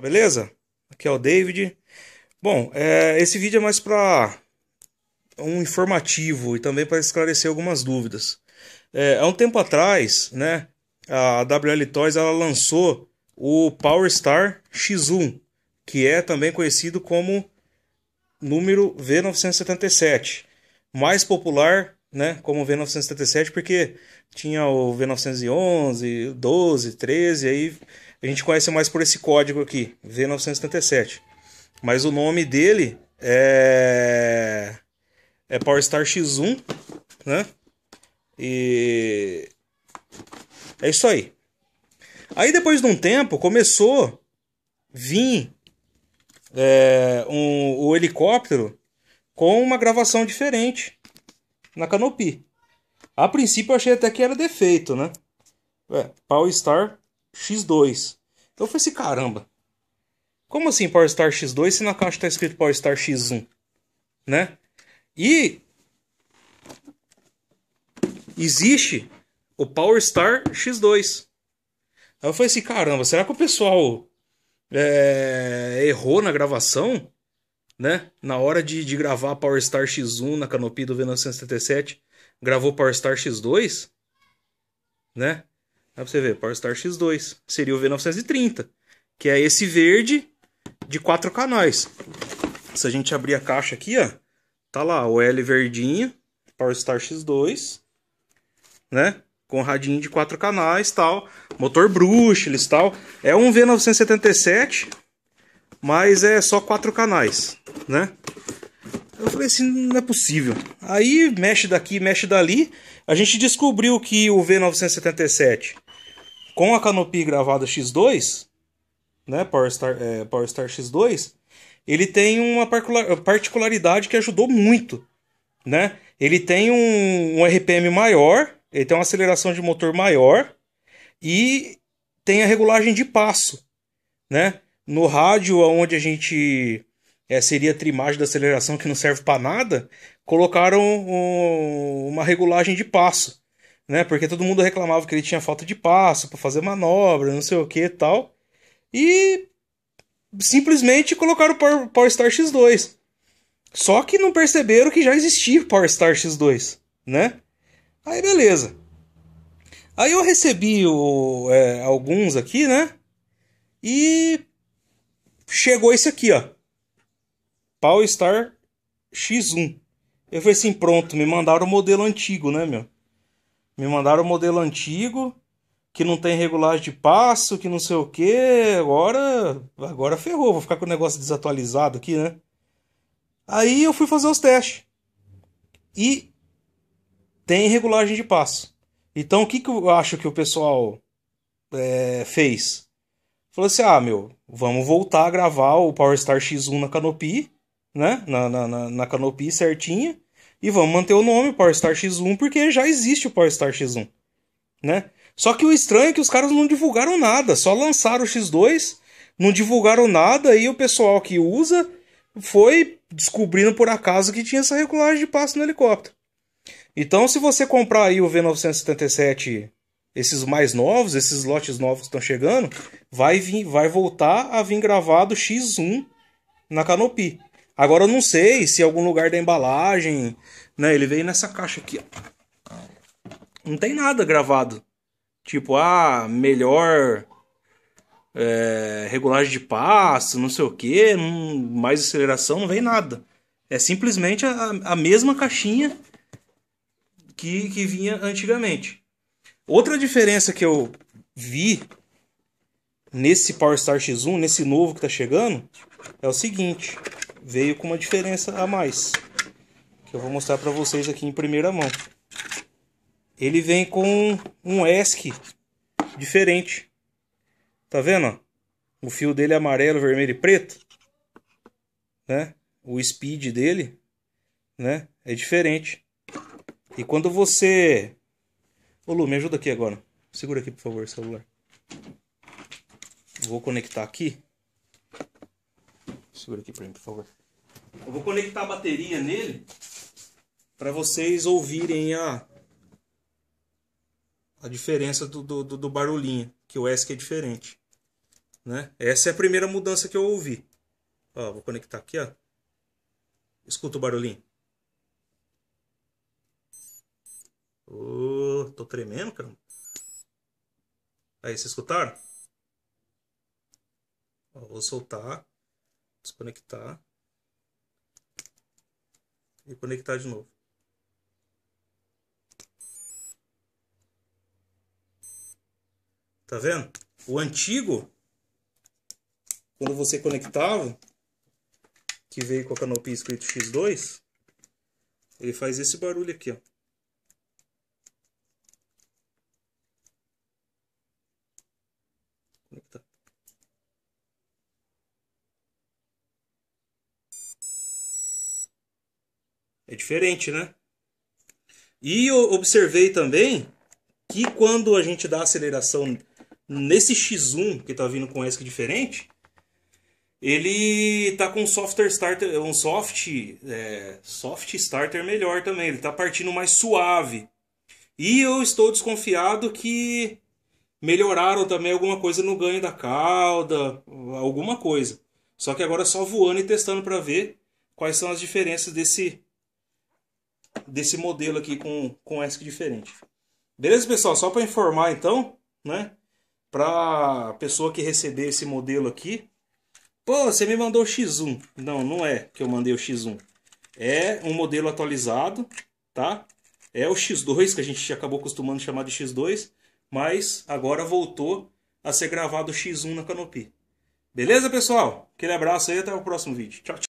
Beleza? Aqui é o David. Bom, é, esse vídeo é mais para um informativo e também para esclarecer algumas dúvidas. É, há um tempo atrás, né, a WL Toys ela lançou o Power Star X1, que é também conhecido como número V977, mais popular, né, como V977 porque tinha o V911, 12, 13, aí a gente conhece mais por esse código aqui, V977. Mas o nome dele é, é Power Star X1, né? E é isso aí. Aí depois de um tempo começou vir é, um, o helicóptero com uma gravação diferente na Canopy. A princípio eu achei até que era defeito, né? É, Power Star X2. Então eu falei assim, caramba. Como assim Power Star X2 se na caixa tá escrito Power Star X1? Né? E existe o Power Star X2. Aí eu falei assim, caramba, será que o pessoal é, errou na gravação? Né? Na hora de, de gravar Power Star X1 na canopia do V977, gravou Power Star X2? Né? pra você ver, Power Star X2. Seria o V930, que é esse verde de quatro canais. Se a gente abrir a caixa aqui, ó, tá lá o L verdinho, Power Star X2, né? Com radinho de quatro canais, tal, motor brushless, tal. É um V977, mas é só quatro canais, né? Eu falei assim, não é possível. Aí mexe daqui, mexe dali, a gente descobriu que o V977 com a Canopy gravada X2, né, Power Star, é, Power Star X2, ele tem uma particularidade que ajudou muito, né? Ele tem um, um RPM maior, ele tem uma aceleração de motor maior e tem a regulagem de passo, né? No rádio, onde a gente é, seria a trimagem da aceleração que não serve para nada, colocaram um, uma regulagem de passo né? Porque todo mundo reclamava que ele tinha falta de passo para fazer manobra, não sei o que tal. E simplesmente colocaram o Power, Power Star X2. Só que não perceberam que já existia o Power Star X2, né? Aí beleza. Aí eu recebi o, é, alguns aqui, né? E chegou esse aqui, ó. Power Star X1. Eu falei assim, pronto, me mandaram o modelo antigo, né, meu? Me mandaram o modelo antigo, que não tem regulagem de passo, que não sei o que. Agora, agora ferrou, vou ficar com o negócio desatualizado aqui, né? Aí eu fui fazer os testes. E tem regulagem de passo. Então o que, que eu acho que o pessoal é, fez? Falou assim: ah, meu, vamos voltar a gravar o Power Star X1 na Canopy, né? Na, na, na, na Canopy certinha. E vamos manter o nome Power Star X1 porque já existe o Power Star X1, né? Só que o estranho é que os caras não divulgaram nada, só lançaram o X2, não divulgaram nada e o pessoal que usa foi descobrindo por acaso que tinha essa regulagem de passo no helicóptero. Então, se você comprar aí o V977, esses mais novos, esses lotes novos que estão chegando, vai vir, vai voltar a vir gravado X1 na Canopy. Agora eu não sei se algum lugar da embalagem. Né, ele veio nessa caixa aqui. Ó. Não tem nada gravado. Tipo, ah, melhor é, regulagem de passo, não sei o que, mais aceleração, não vem nada. É simplesmente a, a mesma caixinha que, que vinha antigamente. Outra diferença que eu vi nesse Power Star X1, nesse novo que tá chegando, é o seguinte veio com uma diferença a mais, que eu vou mostrar para vocês aqui em primeira mão. Ele vem com um ESC diferente. Tá vendo? O fio dele é amarelo, vermelho e preto, né? O speed dele, né, é diferente. E quando você Ô Lu, me ajuda aqui agora. Segura aqui, por favor, o celular. Vou conectar aqui. Segura aqui para mim, por favor. Eu vou conectar a bateria nele para vocês ouvirem a a diferença do, do, do barulhinho, que o ESC é diferente. Né? Essa é a primeira mudança que eu ouvi. Ó, vou conectar aqui, ó. Escuta o barulhinho. Oh, tô tremendo, cara. Aí, vocês escutaram? Ó, vou soltar. Desconectar. E conectar de novo. Tá vendo? O antigo, quando você conectava, que veio com a canopia escrito X2, ele faz esse barulho aqui, ó. É diferente, né? E eu observei também que quando a gente dá aceleração nesse X1 que está vindo com ESC diferente, ele está com um software starter, um soft, é, soft starter melhor também. Ele está partindo mais suave. E eu estou desconfiado que melhoraram também alguma coisa no ganho da cauda, alguma coisa. Só que agora é só voando e testando para ver quais são as diferenças desse desse modelo aqui com, com ESC diferente. Beleza, pessoal? Só para informar então, né? Para pessoa que receber esse modelo aqui. Pô, você me mandou o X1. Não, não é que eu mandei o X1. É um modelo atualizado, tá? É o X2 que a gente acabou costumando chamar de X2, mas agora voltou a ser gravado o X1 na Canopy. Beleza, pessoal? Aquele abraço aí, até o próximo vídeo. Tchau, tchau.